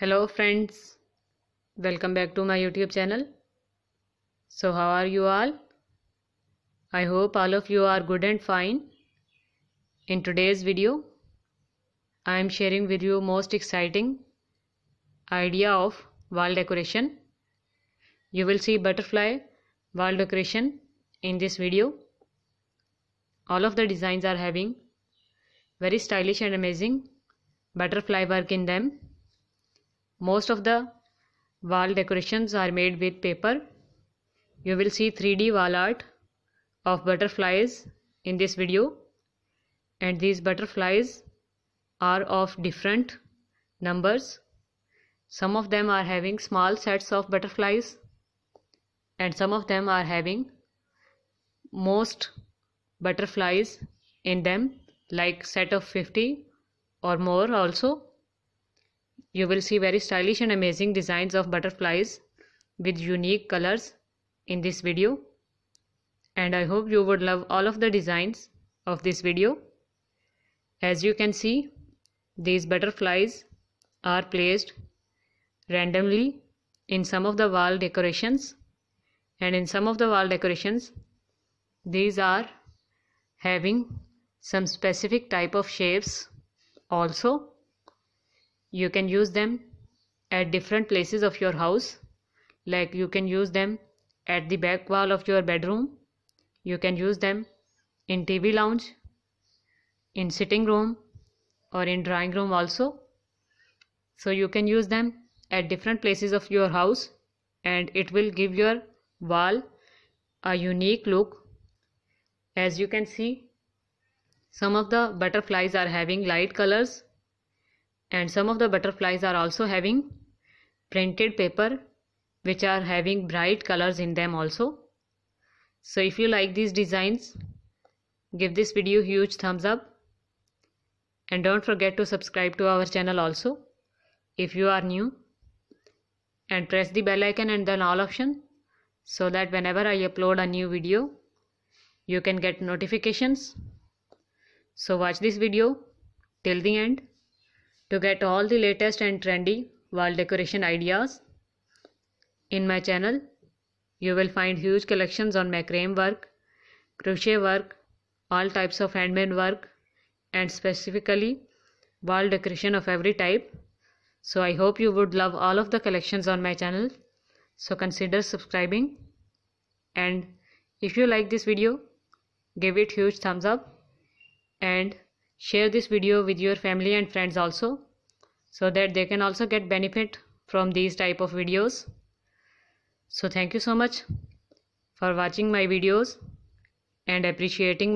hello friends welcome back to my youtube channel so how are you all i hope all of you are good and fine in today's video i am sharing with you most exciting idea of wall decoration you will see butterfly wall decoration in this video all of the designs are having very stylish and amazing butterfly work in them most of the wall decorations are made with paper. You will see 3D wall art of butterflies in this video and these butterflies are of different numbers. Some of them are having small sets of butterflies and some of them are having most butterflies in them like set of 50 or more also you will see very stylish and amazing designs of butterflies with unique colors in this video. And I hope you would love all of the designs of this video. As you can see, these butterflies are placed randomly in some of the wall decorations and in some of the wall decorations these are having some specific type of shapes also you can use them at different places of your house like you can use them at the back wall of your bedroom you can use them in tv lounge in sitting room or in drawing room also so you can use them at different places of your house and it will give your wall a unique look as you can see some of the butterflies are having light colors and some of the butterflies are also having printed paper which are having bright colors in them also so if you like these designs give this video huge thumbs up and don't forget to subscribe to our channel also if you are new and press the bell icon and then all option so that whenever I upload a new video you can get notifications so watch this video till the end to get all the latest and trendy wall decoration ideas in my channel, you will find huge collections on macrame work, crochet work, all types of handmade work and specifically wall decoration of every type. So I hope you would love all of the collections on my channel. So consider subscribing and if you like this video, give it huge thumbs up and share this video with your family and friends also so that they can also get benefit from these type of videos so thank you so much for watching my videos and appreciating